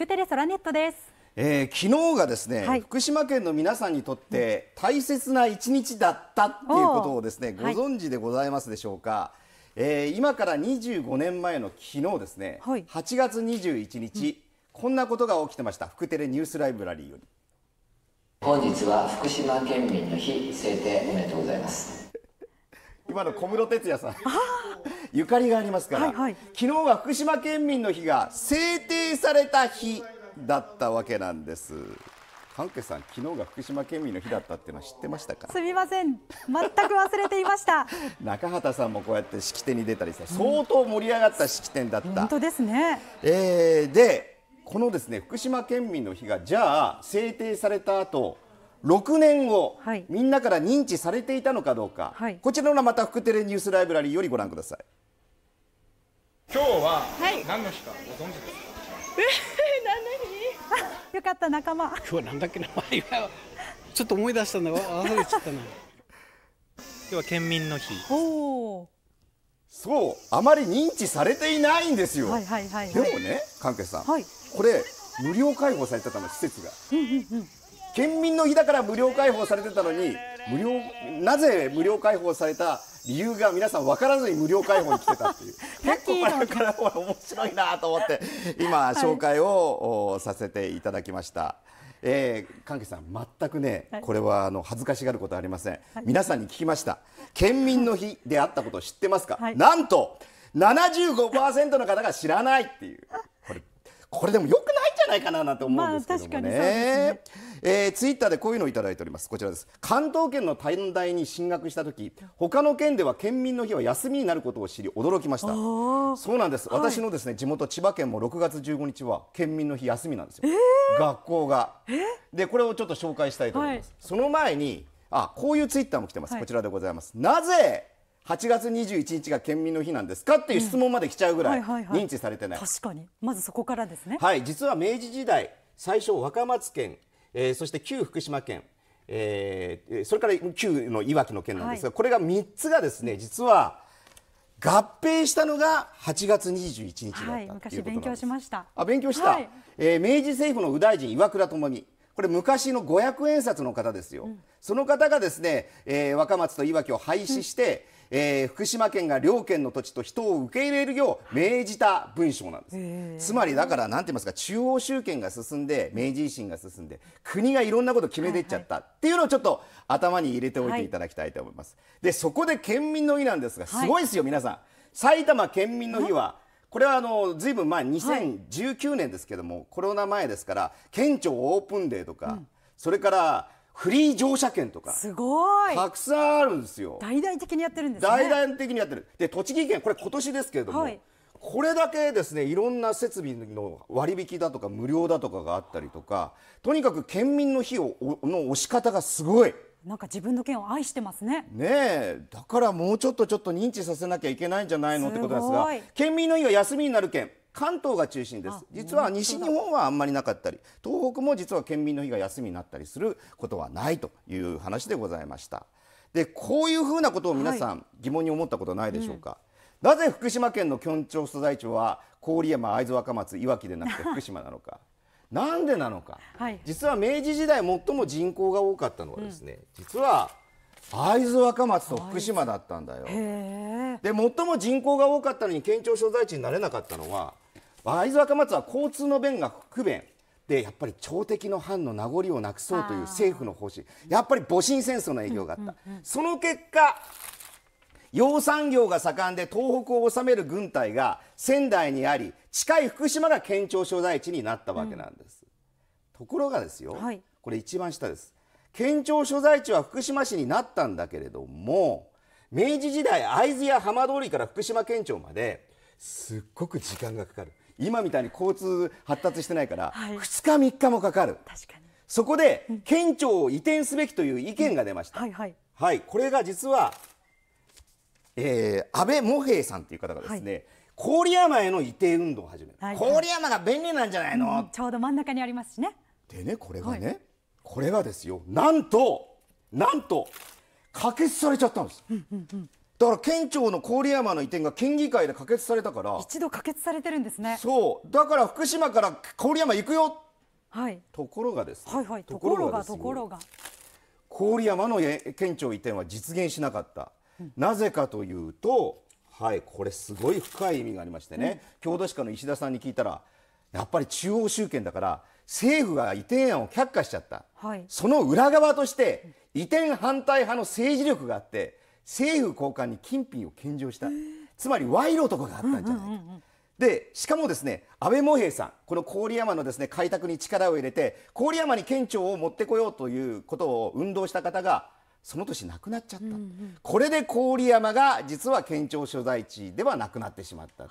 クテレソラネットです。えー、昨日がですね、はい、福島県の皆さんにとって大切な一日だったっていうことをですねご存知でございますでしょうか、はい、えー、今から25年前の昨日ですね、はい、8月21日、うん、こんなことが起きてました福テレニュースライブラリーより本日は福島県民の日制定おめでとうございます今の小室哲哉さん ゆかりがありますから、はいはい、昨日は福島県民の日が制定された日だったわけなんです。関係さん、昨日が福島県民の日だったっていうのは知ってましたか。すみません、全く忘れていました。中畑さんもこうやって式典に出たりして、相当盛り上がった式典だった。本当ですね。えー、で、このですね、福島県民の日がじゃあ制定された後。6年後、はい、みんなから認知されていたのかどうか、はい、こちらのまた福テレニュースライブラリーよりご覧ください今日は何の日かご存知ですか、えー、何の日よかった仲間今日なんだっけ名前がちょっと思い出したんだ忘れちゃったな 今日は県民の日おそうあまり認知されていないんですよ、はいはいはいはい、でもね関係さん、はい、これ無料開放されてたの施設が、うんうんうん県民の日だから無料開放されてたのに無料なぜ無料開放された理由が皆さん分からずに無料開放に来てたっていう結構 これから面白いなと思って今紹介をさせていただきました。えー、関係さん、全くね、これはあの恥ずかしがることありません、はい、皆さんに聞きました、県民の日であったことを知ってますか、はい、なんと75%の方が知らないっていう、これこれでもよくないかななんて思うんですけどもね,、まあねえー、ツイッターでこういうのをいただいておりますこちらです関東圏の短大に進学した時他の県では県民の日は休みになることを知り驚きましたそうなんです、はい、私のですね地元千葉県も6月15日は県民の日休みなんですよ、えー、学校がでこれをちょっと紹介したいと思います、はい、その前にあこういうツイッターも来てます、こちらでございますなぜ8月21日が県民の日なんですかっていう質問まで来ちゃうぐらい認知されてない確かにまずそこからですねはい実は明治時代最初若松県、えー、そして旧福島県、えー、それから旧のいわきの県なんですが、はい、これが3つがですね実は合併したのが8月21日だった、はい、昔勉強しましたあ勉強した、はい、えー、明治政府の右大臣岩倉智美これ昔の五百円札の方ですよ、うん、その方がですね、えー、若松といわきを廃止して、うん、えー、福島県が両県の土地と人を受け入れるよう命じた文章なんです、つまりだから何て言いますか中央集権が進んで明治維新が進んで国がいろんなこと決めてっちゃったっていうのをちょっと頭に入れておいていただきたいと思います、はい、でそこで県民の日なんですがすごいですよ、皆さん埼玉県民の日は、これはあのずいぶん前2019年ですけども、はい、コロナ前ですから県庁オープンデーとか、うん、それからフリー乗車券とかすごいたくさんあるんですよ大々的にやってるんです、ね、大々的にやってるで栃木県これ今年ですけれども、はい、これだけですねいろんな設備の割引だとか無料だとかがあったりとかとにかく県民の費用の押し方がすごい。なんか自分の件を愛してますね。ねえ、だからもうちょっとちょっと認知させなきゃいけないんじゃないのってことですが、県民の日が休みになる県。関東が中心です実は西日本はあんまりなかったり東北も実は県民の日が休みになったりすることはないという話でございましたでこういうふうなことを皆さん疑問に思ったことないでしょうか、はいうん、なぜ福島県の県庁所在地は郡山会津若松いわきでなくて福島なのかなんでなのか、はい、実は明治時代最も人口が多かったのはですね、うん、実は会津若松と福島だったんだよ。で最も人口が多かったのに県庁所在地になれなかったのは会津若松は交通の便が不便でやっぱり朝敵の藩の名残をなくそうという政府の方針やっぱり戊辰戦争の影響があった、その結果養蚕業が盛んで東北を治める軍隊が仙台にあり近い福島が県庁所在地になったわけなんです、うん、ところがですよ、はい、これ一番下です県庁所在地は福島市になったんだけれども明治時代会津や浜通りから福島県庁まですっごく時間がかかる今みたいに交通発達してないから、はい、2日3日もかかるそこで県庁を移転すべきという意見が出ました、うんはいはい、はい、これが実はえー、安倍茂平さんという方がですね、はい、郡山への移転運動を始める、はい、郡山が便利なんじゃないの、うん、ちょうど真ん中にありますしねでねこれがね、はい、これがですよなんとなんと可決されちゃったんです、うんうんうん、だから県庁の郡山の移転が県議会で可決されたから一度可決されてるんですねそうだから福島から郡山行くよはい、ところがです、ね、ところがところが郡山の県庁移転は実現しなかったなぜかというと、はい、これすごい深い意味がありましてね、郷土史家の石田さんに聞いたらやっぱり中央集権だから政府が移転案を却下しちゃった、はい、その裏側として移転反対派の政治力があって政府高官に金品を献上したつまり賄賂とかがあったんじゃないか。うんうんうんうんでしかもですね安倍茂平さん、この郡山のですね開拓に力を入れて郡山に県庁を持ってこようということを運動した方がその年亡くなっちゃった、うんうん、これで郡山が実は県庁所在地ではなくなってしまったという、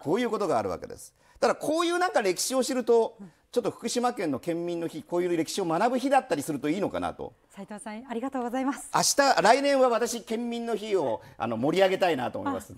こういうことがあるわけです。ただこういうなんか歴史を知ると、ちょっと福島県の県民の日、こういう歴史を学ぶ日だったりするといいのかなと。斉藤さん、ありがとうございます。明日、来年は私、県民の日をあの盛り上げたいなと思います。